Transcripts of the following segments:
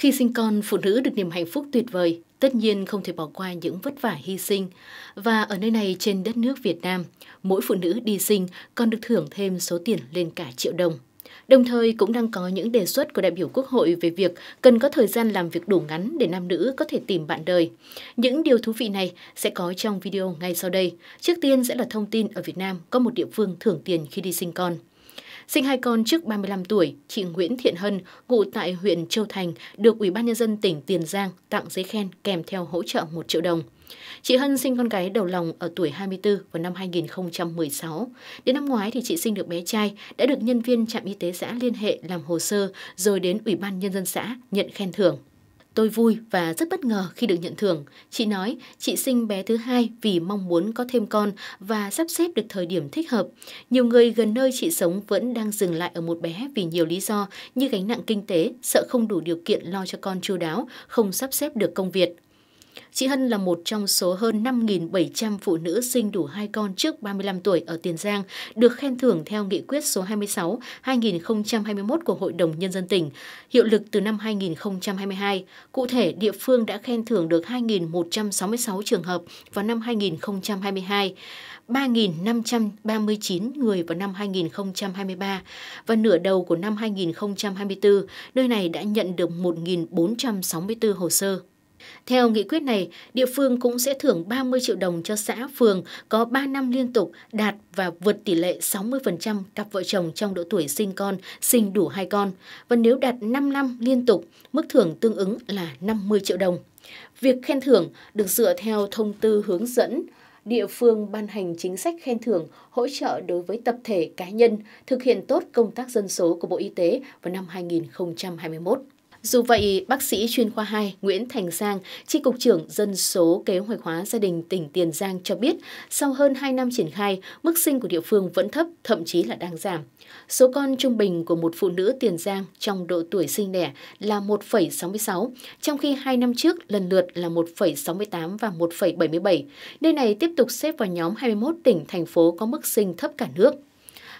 Khi sinh con, phụ nữ được niềm hạnh phúc tuyệt vời, tất nhiên không thể bỏ qua những vất vả hy sinh. Và ở nơi này trên đất nước Việt Nam, mỗi phụ nữ đi sinh còn được thưởng thêm số tiền lên cả triệu đồng. Đồng thời cũng đang có những đề xuất của đại biểu Quốc hội về việc cần có thời gian làm việc đủ ngắn để nam nữ có thể tìm bạn đời. Những điều thú vị này sẽ có trong video ngay sau đây. Trước tiên sẽ là thông tin ở Việt Nam có một địa phương thưởng tiền khi đi sinh con. Sinh hai con trước 35 tuổi, chị Nguyễn Thiện Hân, ngụ tại huyện Châu Thành, được Ủy ban nhân dân tỉnh Tiền Giang tặng giấy khen kèm theo hỗ trợ 1 triệu đồng. Chị Hân sinh con gái đầu lòng ở tuổi 24 vào năm 2016. Đến năm ngoái thì chị sinh được bé trai, đã được nhân viên trạm y tế xã liên hệ làm hồ sơ rồi đến Ủy ban nhân dân xã nhận khen thưởng. Tôi vui và rất bất ngờ khi được nhận thưởng. Chị nói chị sinh bé thứ hai vì mong muốn có thêm con và sắp xếp được thời điểm thích hợp. Nhiều người gần nơi chị sống vẫn đang dừng lại ở một bé vì nhiều lý do như gánh nặng kinh tế, sợ không đủ điều kiện lo cho con chu đáo, không sắp xếp được công việc, Chị Hân là một trong số hơn 5.700 phụ nữ sinh đủ hai con trước 35 tuổi ở Tiền Giang, được khen thưởng theo nghị quyết số 26-2021 của Hội đồng Nhân dân tỉnh, hiệu lực từ năm 2022. Cụ thể, địa phương đã khen thưởng được 2.166 trường hợp vào năm 2022, 3.539 người vào năm 2023 và nửa đầu của năm 2024, nơi này đã nhận được 1.464 hồ sơ. Theo nghị quyết này, địa phương cũng sẽ thưởng 30 triệu đồng cho xã, phường có 3 năm liên tục đạt và vượt tỷ lệ 60% cặp vợ chồng trong độ tuổi sinh con, sinh đủ hai con. Và nếu đạt 5 năm liên tục, mức thưởng tương ứng là 50 triệu đồng. Việc khen thưởng được dựa theo thông tư hướng dẫn địa phương ban hành chính sách khen thưởng hỗ trợ đối với tập thể cá nhân thực hiện tốt công tác dân số của Bộ Y tế vào năm 2021. Dù vậy, bác sĩ chuyên khoa 2 Nguyễn Thành Giang, Tri Cục trưởng Dân số Kế hoạch hóa gia đình tỉnh Tiền Giang cho biết, sau hơn 2 năm triển khai, mức sinh của địa phương vẫn thấp, thậm chí là đang giảm. Số con trung bình của một phụ nữ Tiền Giang trong độ tuổi sinh đẻ là 1,66, trong khi 2 năm trước lần lượt là 1,68 và 1,77. Nơi này tiếp tục xếp vào nhóm 21 tỉnh, thành phố có mức sinh thấp cả nước.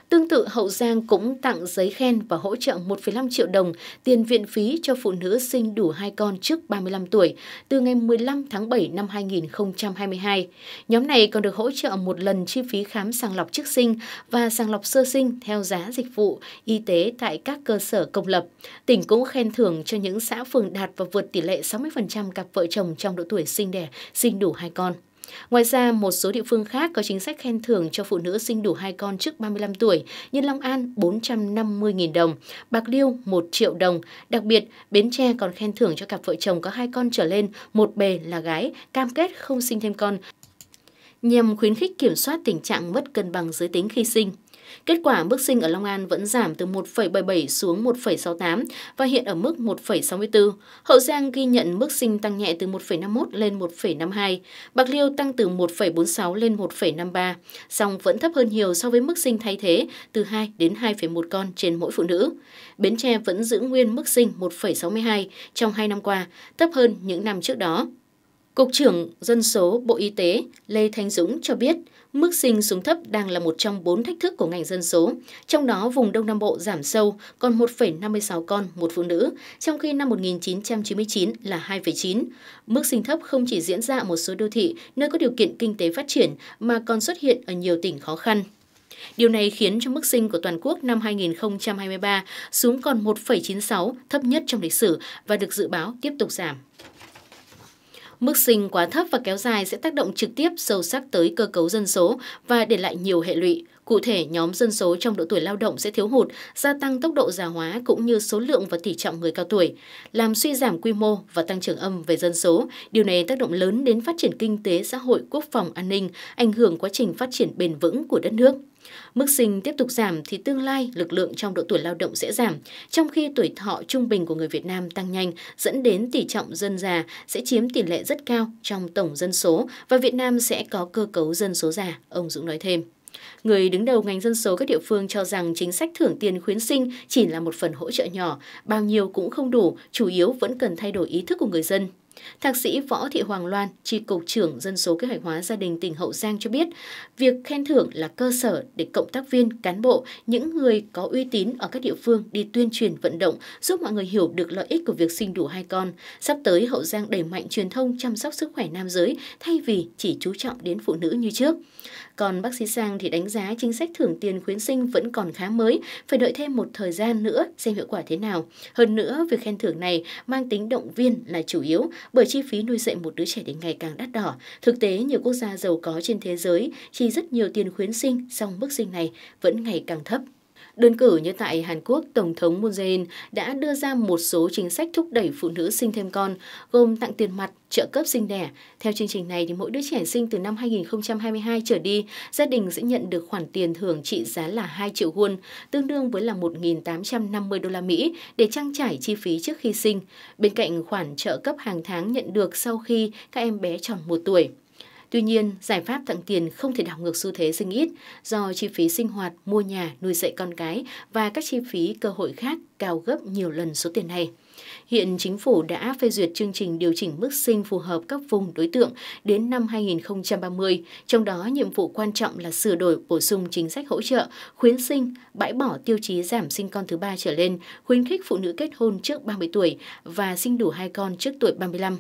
Tương tự, Hậu Giang cũng tặng giấy khen và hỗ trợ 1,5 triệu đồng tiền viện phí cho phụ nữ sinh đủ hai con trước 35 tuổi từ ngày 15 tháng 7 năm 2022. Nhóm này còn được hỗ trợ một lần chi phí khám sàng lọc trước sinh và sàng lọc sơ sinh theo giá dịch vụ y tế tại các cơ sở công lập. Tỉnh cũng khen thưởng cho những xã phường đạt và vượt tỷ lệ 60% cặp vợ chồng trong độ tuổi sinh đẻ, sinh đủ hai con. Ngoài ra, một số địa phương khác có chính sách khen thưởng cho phụ nữ sinh đủ hai con trước 35 tuổi như Long An 450.000 đồng, Bạc Liêu 1 triệu đồng. Đặc biệt, Bến Tre còn khen thưởng cho cặp vợ chồng có hai con trở lên, một bề là gái, cam kết không sinh thêm con nhằm khuyến khích kiểm soát tình trạng mất cân bằng giới tính khi sinh. Kết quả mức sinh ở Long An vẫn giảm từ 1,77 xuống 1,68 và hiện ở mức 1,64. Hậu Giang ghi nhận mức sinh tăng nhẹ từ 1,51 lên 1,52. Bạc Liêu tăng từ 1,46 lên 1,53, song vẫn thấp hơn nhiều so với mức sinh thay thế từ 2 đến 2,1 con trên mỗi phụ nữ. Bến Tre vẫn giữ nguyên mức sinh 1,62 trong 2 năm qua, thấp hơn những năm trước đó. Cục trưởng Dân số Bộ Y tế Lê Thanh Dũng cho biết, mức sinh xuống thấp đang là một trong bốn thách thức của ngành dân số, trong đó vùng Đông Nam Bộ giảm sâu còn 1,56 con một phụ nữ, trong khi năm 1999 là 2,9. Mức sinh thấp không chỉ diễn ra ở một số đô thị nơi có điều kiện kinh tế phát triển mà còn xuất hiện ở nhiều tỉnh khó khăn. Điều này khiến cho mức sinh của toàn quốc năm 2023 xuống còn 1,96, thấp nhất trong lịch sử và được dự báo tiếp tục giảm. Mức sinh quá thấp và kéo dài sẽ tác động trực tiếp sâu sắc tới cơ cấu dân số và để lại nhiều hệ lụy. Cụ thể, nhóm dân số trong độ tuổi lao động sẽ thiếu hụt, gia tăng tốc độ già hóa cũng như số lượng và tỷ trọng người cao tuổi, làm suy giảm quy mô và tăng trưởng âm về dân số. Điều này tác động lớn đến phát triển kinh tế, xã hội, quốc phòng, an ninh, ảnh hưởng quá trình phát triển bền vững của đất nước. Mức sinh tiếp tục giảm thì tương lai lực lượng trong độ tuổi lao động sẽ giảm, trong khi tuổi thọ trung bình của người Việt Nam tăng nhanh dẫn đến tỷ trọng dân già sẽ chiếm tỷ lệ rất cao trong tổng dân số và Việt Nam sẽ có cơ cấu dân số già, ông Dũng nói thêm. Người đứng đầu ngành dân số các địa phương cho rằng chính sách thưởng tiền khuyến sinh chỉ là một phần hỗ trợ nhỏ, bao nhiêu cũng không đủ, chủ yếu vẫn cần thay đổi ý thức của người dân. Thạc sĩ Võ Thị Hoàng Loan, tri cục trưởng dân số kế hoạch hóa gia đình tỉnh Hậu Giang cho biết, việc khen thưởng là cơ sở để cộng tác viên, cán bộ, những người có uy tín ở các địa phương đi tuyên truyền vận động, giúp mọi người hiểu được lợi ích của việc sinh đủ hai con. Sắp tới, Hậu Giang đẩy mạnh truyền thông chăm sóc sức khỏe nam giới thay vì chỉ chú trọng đến phụ nữ như trước. Còn bác sĩ Sang thì đánh giá chính sách thưởng tiền khuyến sinh vẫn còn khá mới, phải đợi thêm một thời gian nữa xem hiệu quả thế nào. Hơn nữa, việc khen thưởng này mang tính động viên là chủ yếu bởi chi phí nuôi dạy một đứa trẻ đến ngày càng đắt đỏ. Thực tế, nhiều quốc gia giàu có trên thế giới chi rất nhiều tiền khuyến sinh, song mức sinh này vẫn ngày càng thấp. Đơn cử như tại Hàn Quốc, Tổng thống Moon Jae-in đã đưa ra một số chính sách thúc đẩy phụ nữ sinh thêm con, gồm tặng tiền mặt, trợ cấp sinh đẻ. Theo chương trình này, thì mỗi đứa trẻ sinh từ năm 2022 trở đi, gia đình sẽ nhận được khoản tiền thưởng trị giá là 2 triệu won, tương đương với là 1.850 đô la Mỹ để trang trải chi phí trước khi sinh, bên cạnh khoản trợ cấp hàng tháng nhận được sau khi các em bé tròn một tuổi. Tuy nhiên, giải pháp tặng tiền không thể đảo ngược xu thế sinh ít do chi phí sinh hoạt, mua nhà, nuôi dạy con cái và các chi phí cơ hội khác cao gấp nhiều lần số tiền này. Hiện chính phủ đã phê duyệt chương trình điều chỉnh mức sinh phù hợp các vùng đối tượng đến năm 2030, trong đó nhiệm vụ quan trọng là sửa đổi bổ sung chính sách hỗ trợ, khuyến sinh, bãi bỏ tiêu chí giảm sinh con thứ ba trở lên, khuyến khích phụ nữ kết hôn trước 30 tuổi và sinh đủ hai con trước tuổi 35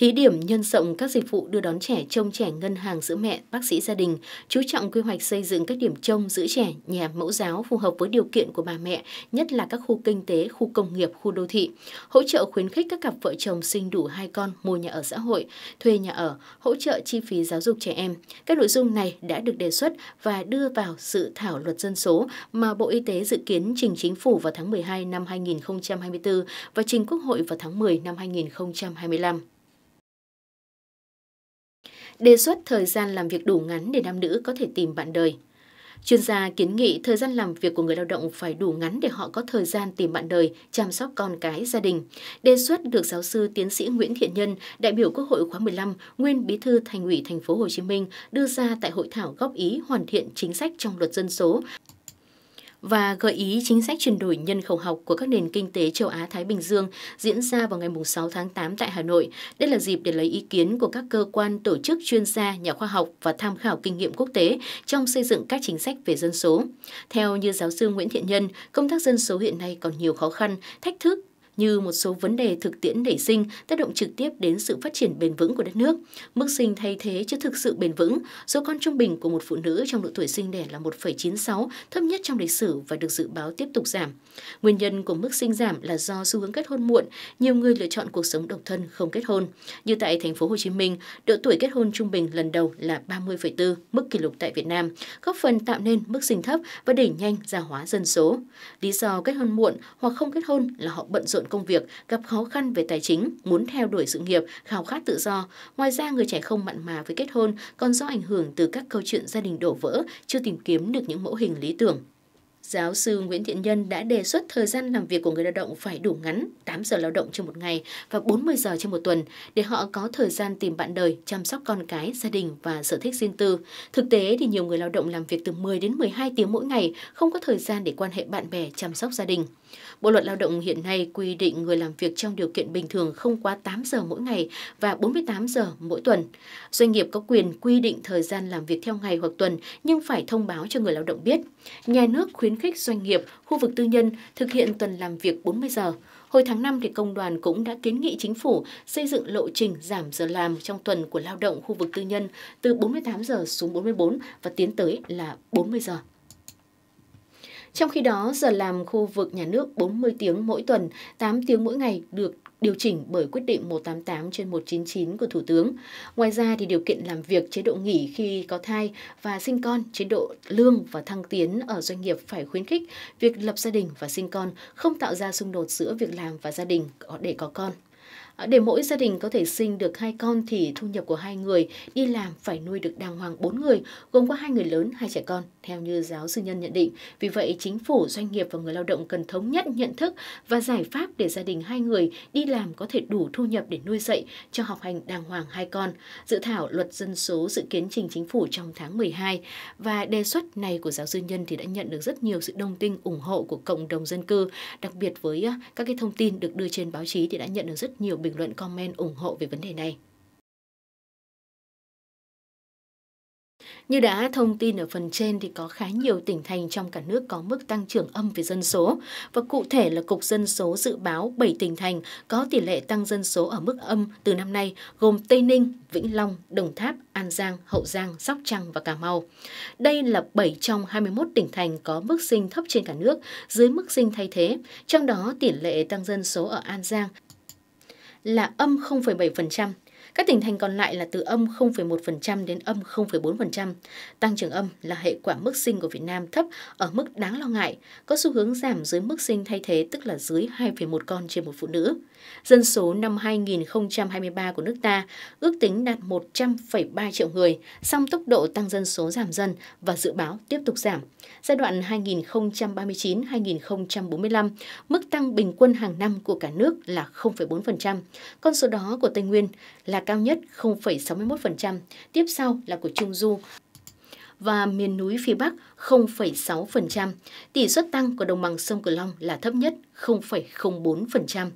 thí điểm nhân rộng các dịch vụ đưa đón trẻ trông trẻ ngân hàng giữa mẹ, bác sĩ gia đình, chú trọng quy hoạch xây dựng các điểm trông giữ trẻ, nhà mẫu giáo phù hợp với điều kiện của bà mẹ, nhất là các khu kinh tế, khu công nghiệp, khu đô thị, hỗ trợ khuyến khích các cặp vợ chồng sinh đủ hai con mua nhà ở xã hội, thuê nhà ở, hỗ trợ chi phí giáo dục trẻ em. Các nội dung này đã được đề xuất và đưa vào dự thảo luật dân số mà Bộ Y tế dự kiến trình chính phủ vào tháng 12 năm 2024 và trình Quốc hội vào tháng 10 năm 2025 đề xuất thời gian làm việc đủ ngắn để nam nữ có thể tìm bạn đời. Chuyên gia kiến nghị thời gian làm việc của người lao động phải đủ ngắn để họ có thời gian tìm bạn đời, chăm sóc con cái, gia đình. Đề xuất được giáo sư tiến sĩ Nguyễn Thiện Nhân, đại biểu Quốc hội khóa 15, nguyên bí thư Thành ủy Thành phố Hồ Chí Minh đưa ra tại hội thảo góp ý hoàn thiện chính sách trong luật dân số và gợi ý chính sách chuyển đổi nhân khẩu học của các nền kinh tế châu Á-Thái Bình Dương diễn ra vào ngày 6 tháng 8 tại Hà Nội. Đây là dịp để lấy ý kiến của các cơ quan, tổ chức, chuyên gia, nhà khoa học và tham khảo kinh nghiệm quốc tế trong xây dựng các chính sách về dân số. Theo như giáo sư Nguyễn Thiện Nhân, công tác dân số hiện nay còn nhiều khó khăn, thách thức như một số vấn đề thực tiễn nảy sinh tác động trực tiếp đến sự phát triển bền vững của đất nước. Mức sinh thay thế chưa thực sự bền vững, số con trung bình của một phụ nữ trong độ tuổi sinh đẻ là 1,96, thấp nhất trong lịch sử và được dự báo tiếp tục giảm. Nguyên nhân của mức sinh giảm là do xu hướng kết hôn muộn, nhiều người lựa chọn cuộc sống độc thân không kết hôn. Như tại thành phố Hồ Chí Minh, độ tuổi kết hôn trung bình lần đầu là 30,4, mức kỷ lục tại Việt Nam, góp phần tạo nên mức sinh thấp và đẩy nhanh gia hóa dân số. Lý do kết hôn muộn hoặc không kết hôn là họ bận rộn bận công việc, gặp khó khăn về tài chính, muốn theo đuổi sự nghiệp, khao khát tự do. Ngoài ra, người trẻ không mặn mà với kết hôn còn do ảnh hưởng từ các câu chuyện gia đình đổ vỡ, chưa tìm kiếm được những mẫu hình lý tưởng. Giáo sư Nguyễn Thiện Nhân đã đề xuất thời gian làm việc của người lao động phải đủ ngắn, 8 giờ lao động trên một ngày và 40 giờ trên một tuần, để họ có thời gian tìm bạn đời, chăm sóc con cái, gia đình và sở thích riêng tư. Thực tế thì nhiều người lao động làm việc từ 10 đến 12 tiếng mỗi ngày, không có thời gian để quan hệ bạn bè, chăm sóc gia đình. Bộ luật lao động hiện nay quy định người làm việc trong điều kiện bình thường không quá 8 giờ mỗi ngày và 48 giờ mỗi tuần. Doanh nghiệp có quyền quy định thời gian làm việc theo ngày hoặc tuần nhưng phải thông báo cho người lao động biết. Nhà nước khuyến khuyến khích doanh nghiệp, khu vực tư nhân thực hiện tuần làm việc 40 giờ. Hồi tháng 5 thì công đoàn cũng đã kiến nghị chính phủ xây dựng lộ trình giảm giờ làm trong tuần của lao động khu vực tư nhân từ 48 giờ xuống 44 và tiến tới là 40 giờ. Trong khi đó, giờ làm khu vực nhà nước 40 tiếng mỗi tuần, 8 tiếng mỗi ngày được điều chỉnh bởi quyết định 188 trên 199 của Thủ tướng. Ngoài ra, thì điều kiện làm việc, chế độ nghỉ khi có thai và sinh con, chế độ lương và thăng tiến ở doanh nghiệp phải khuyến khích việc lập gia đình và sinh con, không tạo ra xung đột giữa việc làm và gia đình để có con. Ờ, để mỗi gia đình có thể sinh được hai con thì thu nhập của hai người đi làm phải nuôi được đàng hoàng bốn người, gồm có hai người lớn, hai trẻ con, theo như giáo sư Nhân nhận định. Vì vậy, chính phủ, doanh nghiệp và người lao động cần thống nhất nhận thức và giải pháp để gia đình hai người đi làm có thể đủ thu nhập để nuôi dạy cho học hành đàng hoàng hai con. Dự thảo luật dân số dự kiến trình chính phủ trong tháng 12 và đề xuất này của giáo sư Nhân thì đã nhận được rất nhiều sự đồng tình ủng hộ của cộng đồng dân cư, đặc biệt với các cái thông tin được đưa trên báo chí thì đã nhận được rất nhiều bình bình luận comment ủng hộ về vấn đề này. Như đã thông tin ở phần trên thì có khá nhiều tỉnh thành trong cả nước có mức tăng trưởng âm về dân số và cụ thể là Cục Dân số dự báo 7 tỉnh thành có tỷ lệ tăng dân số ở mức âm từ năm nay gồm Tây Ninh, Vĩnh Long, Đồng Tháp, An Giang, Hậu Giang, Sóc Trăng và Cà Mau. Đây là 7 trong 21 tỉnh thành có mức sinh thấp trên cả nước dưới mức sinh thay thế, trong đó tỷ lệ tăng dân số ở An Giang là âm 0,7%, các tỉnh thành còn lại là từ âm 0,1% đến âm 0,4%. Tăng trưởng âm là hệ quả mức sinh của Việt Nam thấp ở mức đáng lo ngại, có xu hướng giảm dưới mức sinh thay thế tức là dưới 2,1 con trên một phụ nữ. Dân số năm 2023 của nước ta ước tính đạt 100,3 triệu người, song tốc độ tăng dân số giảm dần và dự báo tiếp tục giảm. Giai đoạn 2039-2045, mức tăng bình quân hàng năm của cả nước là 0,4%. Con số đó của Tây Nguyên là cả cao nhất 0,61%, tiếp sau là của Trung Du và miền núi phía Bắc 0,6%. Tỷ suất tăng của đồng bằng sông Cửu Long là thấp nhất 0,04%.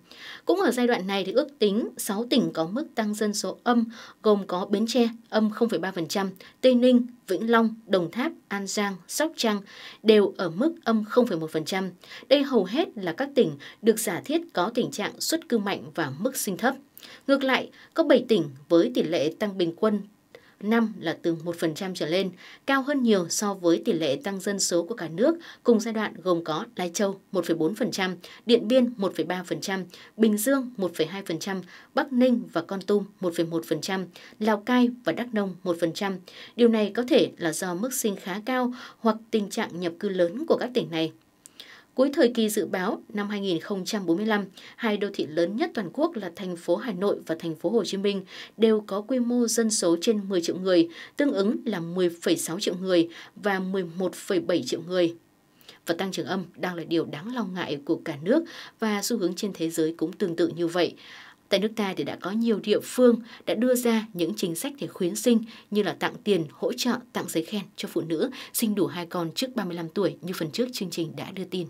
Cũng ở giai đoạn này thì ước tính 6 tỉnh có mức tăng dân số âm gồm có Bến Tre âm 0,3%, Tây Ninh, Vĩnh Long, Đồng Tháp, An Giang, Sóc Trăng đều ở mức âm 0,1%. Đây hầu hết là các tỉnh được giả thiết có tình trạng xuất cư mạnh và mức sinh thấp. Ngược lại, có 7 tỉnh với tỷ lệ tăng bình quân 5 là từ 1% trở lên, cao hơn nhiều so với tỷ lệ tăng dân số của cả nước cùng giai đoạn gồm có Lai Châu 1,4%, Điện Biên 1,3%, Bình Dương 1,2%, Bắc Ninh và Con Tum 1,1%, Lào Cai và Đắk Nông 1%. Điều này có thể là do mức sinh khá cao hoặc tình trạng nhập cư lớn của các tỉnh này. Cuối thời kỳ dự báo năm 2045, hai đô thị lớn nhất toàn quốc là thành phố Hà Nội và thành phố Hồ Chí Minh đều có quy mô dân số trên 10 triệu người, tương ứng là 10,6 triệu người và 11,7 triệu người. Và tăng trưởng âm đang là điều đáng lo ngại của cả nước và xu hướng trên thế giới cũng tương tự như vậy. Tại nước ta thì đã có nhiều địa phương đã đưa ra những chính sách để khuyến sinh như là tặng tiền, hỗ trợ, tặng giấy khen cho phụ nữ sinh đủ hai con trước 35 tuổi như phần trước chương trình đã đưa tin.